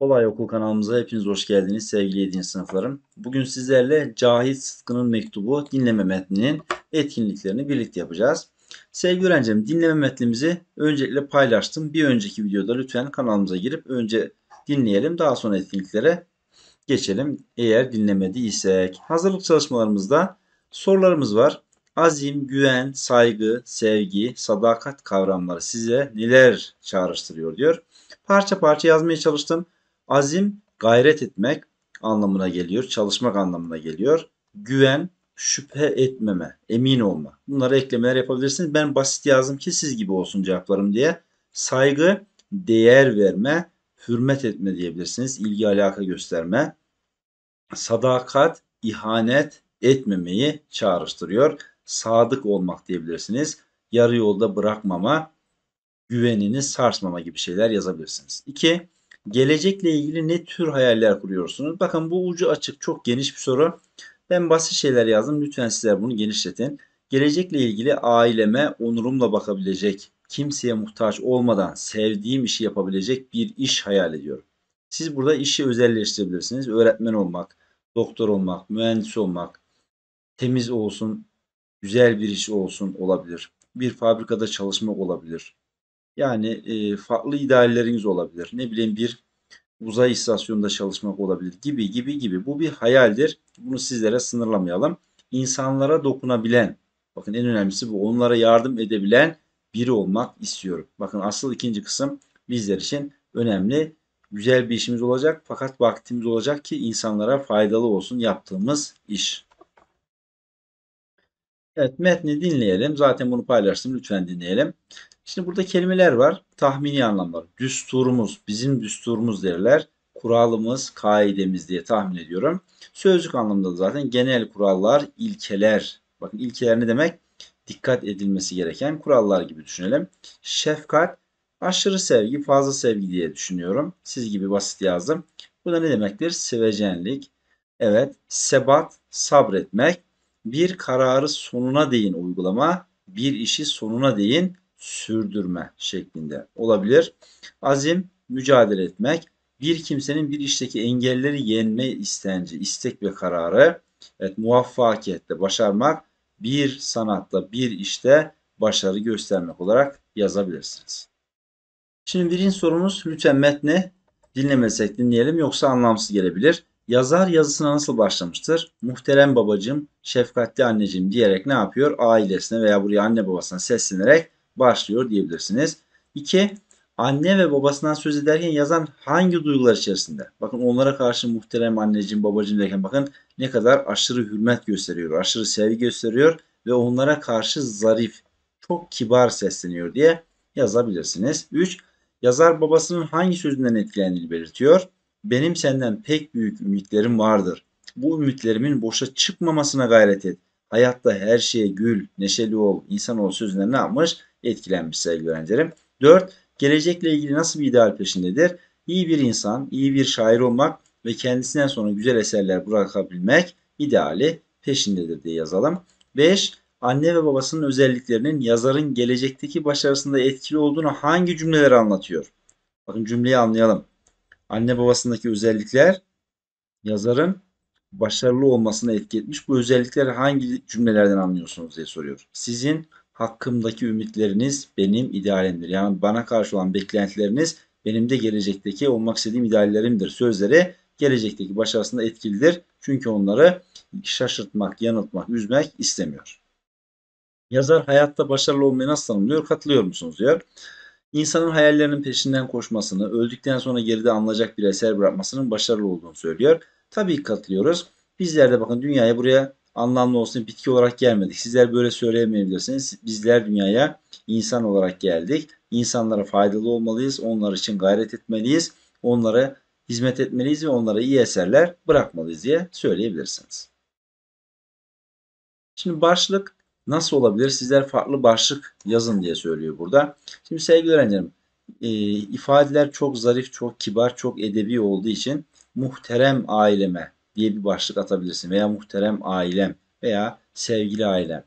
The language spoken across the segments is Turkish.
Kolay Okul kanalımıza hepiniz hoş geldiniz sevgili 7. sınıflarım. Bugün sizlerle Cahit Sıtkı'nın mektubu dinleme metninin etkinliklerini birlikte yapacağız. Sevgili öğrencim dinleme metnimizi öncelikle paylaştım. Bir önceki videoda lütfen kanalımıza girip önce dinleyelim daha sonra etkinliklere geçelim eğer dinlemediysek. Hazırlık çalışmalarımızda sorularımız var. Azim, güven, saygı, sevgi, sadakat kavramları size neler çağrıştırıyor diyor. Parça parça yazmaya çalıştım. Azim gayret etmek anlamına geliyor, çalışmak anlamına geliyor. Güven şüphe etmeme, emin olma. Bunlara eklemeler yapabilirsiniz. Ben basit yazdım ki siz gibi olsun cevaplarım diye. Saygı, değer verme, hürmet etme diyebilirsiniz. İlgi alaka gösterme. Sadakat, ihanet etmemeyi çağrıştırıyor sadık olmak diyebilirsiniz. Yarı yolda bırakmama, güvenini sarsmama gibi şeyler yazabilirsiniz. 2. Gelecekle ilgili ne tür hayaller kuruyorsunuz? Bakın bu ucu açık çok geniş bir soru. Ben basit şeyler yazdım. Lütfen sizler bunu genişletin. Gelecekle ilgili aileme onurumla bakabilecek, kimseye muhtaç olmadan sevdiğim işi yapabilecek bir iş hayal ediyorum. Siz burada işi özelleştirebilirsiniz. Öğretmen olmak, doktor olmak, mühendis olmak, temiz olsun, güzel bir iş olsun olabilir. Bir fabrikada çalışmak olabilir. Yani e, farklı idealleriniz olabilir. Ne bileyim bir uzay istasyonunda çalışmak olabilir gibi gibi gibi. Bu bir hayaldir. Bunu sizlere sınırlamayalım. İnsanlara dokunabilen, bakın en önemlisi bu. Onlara yardım edebilen biri olmak istiyorum. Bakın asıl ikinci kısım bizler için önemli. Güzel bir işimiz olacak fakat vaktimiz olacak ki insanlara faydalı olsun yaptığımız iş. Evet metni dinleyelim. Zaten bunu paylaştım. Lütfen dinleyelim. Şimdi burada kelimeler var. Tahmini anlamlar. Düsturumuz, bizim düsturumuz derler. Kuralımız, kaidemiz diye tahmin ediyorum. Sözlük anlamında da zaten genel kurallar, ilkeler. Bakın ilkeler ne demek? Dikkat edilmesi gereken kurallar gibi düşünelim. Şefkat, aşırı sevgi, fazla sevgi diye düşünüyorum. Siz gibi basit yazdım. Bu da ne demektir? Sevecenlik. Evet, sebat, sabretmek bir kararı sonuna değin uygulama, bir işi sonuna değin sürdürme şeklinde olabilir. Azim, mücadele etmek, bir kimsenin bir işteki engelleri yenme istenci, istek ve kararı, evet, muvaffakiyette başarmak, bir sanatta, bir işte başarı göstermek olarak yazabilirsiniz. Şimdi birinci sorumuz lütfen metni dinlemesek dinleyelim yoksa anlamsız gelebilir. Yazar yazısına nasıl başlamıştır? Muhterem babacım, şefkatli anneciğim diyerek ne yapıyor? Ailesine veya buraya anne babasına seslenerek başlıyor diyebilirsiniz. 2. Anne ve babasından söz ederken yazan hangi duygular içerisinde? Bakın onlara karşı muhterem anneciğim, babacığım derken bakın ne kadar aşırı hürmet gösteriyor, aşırı sevgi gösteriyor ve onlara karşı zarif, çok kibar sesleniyor diye yazabilirsiniz. 3. Yazar babasının hangi sözünden etkilendiğini belirtiyor. Benim senden pek büyük ümitlerim vardır. Bu ümitlerimin boşa çıkmamasına gayret et. Hayatta her şeye gül, neşeli ol, insan ol sözüne ne yapmış? Etkilenmiş sevgili öğrencilerim. 4. Gelecekle ilgili nasıl bir ideal peşindedir? İyi bir insan, iyi bir şair olmak ve kendisinden sonra güzel eserler bırakabilmek ideali peşindedir diye yazalım. 5. Anne ve babasının özelliklerinin yazarın gelecekteki başarısında etkili olduğunu hangi cümleler anlatıyor? Bakın cümleyi anlayalım anne babasındaki özellikler yazarın başarılı olmasına etki etmiş. Bu özellikleri hangi cümlelerden anlıyorsunuz diye soruyor. Sizin hakkımdaki ümitleriniz benim idealimdir. Yani bana karşı olan beklentileriniz benim de gelecekteki olmak istediğim ideallerimdir. Sözleri gelecekteki başarısında etkilidir. Çünkü onları şaşırtmak, yanıltmak, üzmek istemiyor. Yazar hayatta başarılı olmayı nasıl tanımlıyor? Katılıyor musunuz diyor insanın hayallerinin peşinden koşmasını, öldükten sonra geride anılacak bir eser bırakmasının başarılı olduğunu söylüyor. Tabii katılıyoruz. Bizler de bakın dünyaya buraya anlamlı olsun bitki olarak gelmedik. Sizler böyle söyleyemeyebilirsiniz. Bizler dünyaya insan olarak geldik. İnsanlara faydalı olmalıyız. Onlar için gayret etmeliyiz. Onlara hizmet etmeliyiz ve onlara iyi eserler bırakmalıyız diye söyleyebilirsiniz. Şimdi başlık nasıl olabilir? Sizler farklı başlık yazın diye söylüyor burada. Şimdi sevgili öğrencilerim e, ifadeler çok zarif, çok kibar, çok edebi olduğu için muhterem aileme diye bir başlık atabilirsin veya muhterem ailem veya sevgili ailem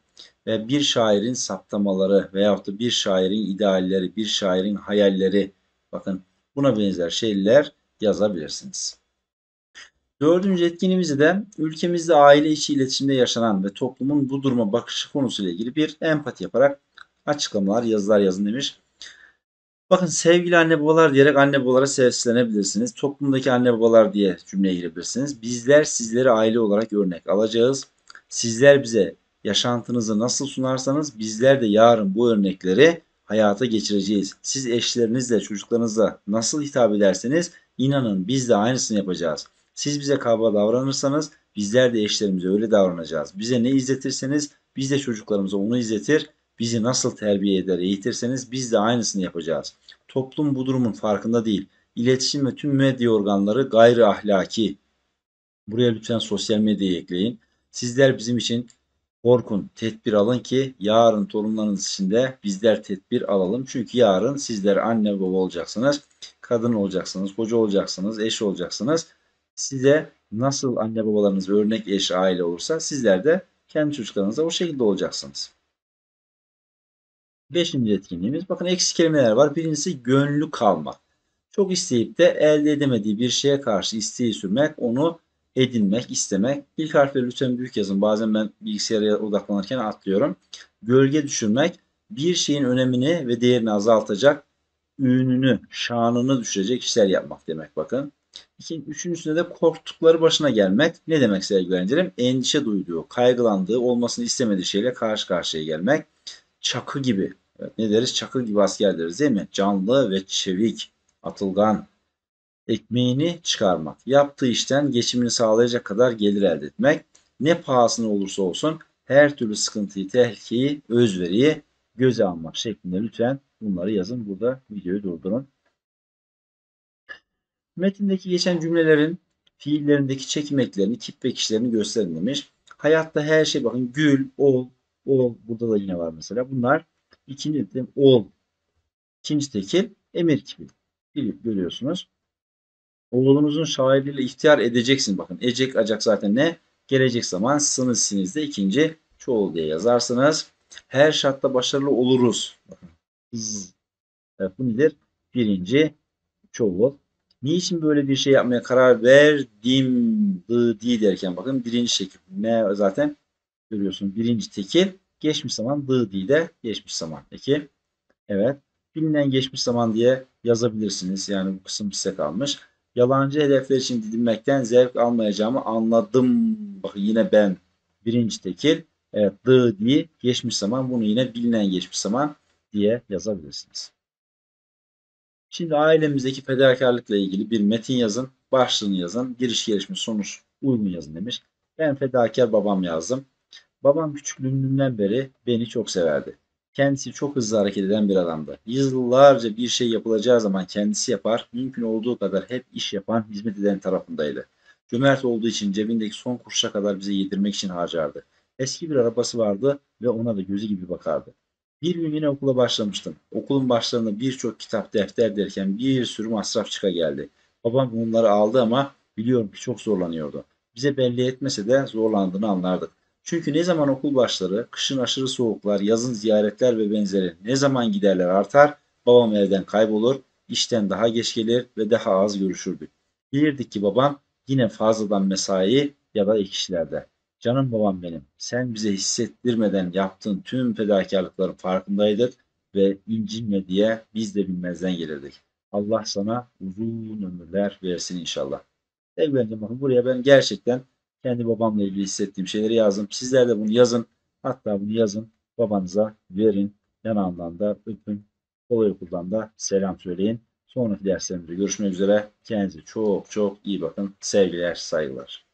ve bir şairin saptamaları veyahut da bir şairin idealleri, bir şairin hayalleri bakın buna benzer şeyler yazabilirsiniz. Dördüncü etkinliğimizde de ülkemizde aile içi iletişimde yaşanan ve toplumun bu duruma bakışı konusuyla ilgili bir empati yaparak açıklamalar, yazılar yazın demiş. Bakın sevgili anne babalar diyerek anne babalara seslenebilirsiniz. Toplumdaki anne babalar diye cümleye girebilirsiniz. Bizler sizleri aile olarak örnek alacağız. Sizler bize yaşantınızı nasıl sunarsanız bizler de yarın bu örnekleri hayata geçireceğiz. Siz eşlerinizle, çocuklarınızla nasıl hitap ederseniz inanın biz de aynısını yapacağız.'' Siz bize kaba davranırsanız bizler de eşlerimize öyle davranacağız. Bize ne izletirseniz biz de çocuklarımıza onu izletir. Bizi nasıl terbiye eder eğitirseniz biz de aynısını yapacağız. Toplum bu durumun farkında değil. İletişim ve tüm medya organları gayri ahlaki. Buraya lütfen sosyal medyayı ekleyin. Sizler bizim için korkun, tedbir alın ki yarın torunlarınız için de bizler tedbir alalım. Çünkü yarın sizler anne baba olacaksınız, kadın olacaksınız, koca olacaksınız, eş olacaksınız size nasıl anne babalarınız örnek eş aile olursa sizler de kendi çocuklarınıza o şekilde olacaksınız. Beşinci etkinliğimiz bakın eksik kelimeler var. Birincisi gönlü kalmak. Çok isteyip de elde edemediği bir şeye karşı isteği sürmek, onu edinmek, istemek. İlk harfleri lütfen büyük yazın. Bazen ben bilgisayara odaklanırken atlıyorum. Gölge düşürmek, bir şeyin önemini ve değerini azaltacak, ününü, şanını düşürecek işler yapmak demek bakın. Üçüncüsünde de korktukları başına gelmek. Ne demek sevgili öğrencilerim? Endişe duyduğu, kaygılandığı, olmasını istemediği şeyle karşı karşıya gelmek. Çakı gibi. Evet, ne deriz? Çakı gibi asker deriz değil mi? Canlı ve çevik, atılgan. Ekmeğini çıkarmak. Yaptığı işten geçimini sağlayacak kadar gelir elde etmek. Ne pahasına olursa olsun her türlü sıkıntıyı, tehlikeyi, özveriyi göze almak şeklinde lütfen bunları yazın. Burada videoyu durdurun. Metindeki geçen cümlelerin fiillerindeki çekim eklerini, kip ve kişilerini gösterin demiş. Hayatta her şey bakın gül, ol, ol. Burada da yine var mesela. Bunlar ikinci tekil ol. İkinci tekil emir kipi. Görüyorsunuz. Oğlunuzun şairliğiyle ihtiyar edeceksin. Bakın ecek acak zaten ne? Gelecek zaman sınız sinizde ikinci çoğul diye yazarsınız. Her şartta başarılı oluruz. Bakın. Evet, bu nedir? Birinci çoğul Niçin böyle bir şey yapmaya karar verdim di derken bakın birinci şekil. ne zaten görüyorsun birinci tekil. Geçmiş zaman di de geçmiş zaman. Peki. Evet. Bilinen geçmiş zaman diye yazabilirsiniz. Yani bu kısım size kalmış. Yalancı hedefler için didinmekten zevk almayacağımı anladım. Bakın yine ben birinci tekil. Evet, dı geçmiş zaman bunu yine bilinen geçmiş zaman diye yazabilirsiniz. Şimdi ailemizdeki fedakarlıkla ilgili bir metin yazın, başlığını yazın, giriş gelişme sonuç uygun yazın demiş. Ben fedakar babam yazdım. Babam küçüklüğümden beri beni çok severdi. Kendisi çok hızlı hareket eden bir adamdı. Yıllarca bir şey yapılacağı zaman kendisi yapar, mümkün olduğu kadar hep iş yapan, hizmet eden tarafındaydı. Cömert olduğu için cebindeki son kuruşa kadar bize yedirmek için harcardı. Eski bir arabası vardı ve ona da gözü gibi bakardı. Bir gün yine okula başlamıştım. Okulun başlarında birçok kitap, defter derken bir sürü masraf çıka geldi. Babam bunları aldı ama biliyorum ki çok zorlanıyordu. Bize belli etmese de zorlandığını anlardık. Çünkü ne zaman okul başları, kışın aşırı soğuklar, yazın ziyaretler ve benzeri ne zaman giderler artar, babam evden kaybolur, işten daha geç gelir ve daha az görüşürdük. Bilirdik ki babam yine fazladan mesai ya da ek işlerde. Canım babam benim, sen bize hissettirmeden yaptığın tüm fedakarlıkların farkındaydık ve incinme diye biz de bilmezden gelirdik. Allah sana uzun ömürler versin inşallah. Evlendim bakın buraya ben gerçekten kendi babamla ilgili hissettiğim şeyleri yazdım. Sizler de bunu yazın. Hatta bunu yazın. Babanıza verin. Yanağından da öpün. Kolay okuldan da selam söyleyin. Sonraki derslerimizde görüşmek üzere. Kendinize çok çok iyi bakın. Sevgiler, saygılar.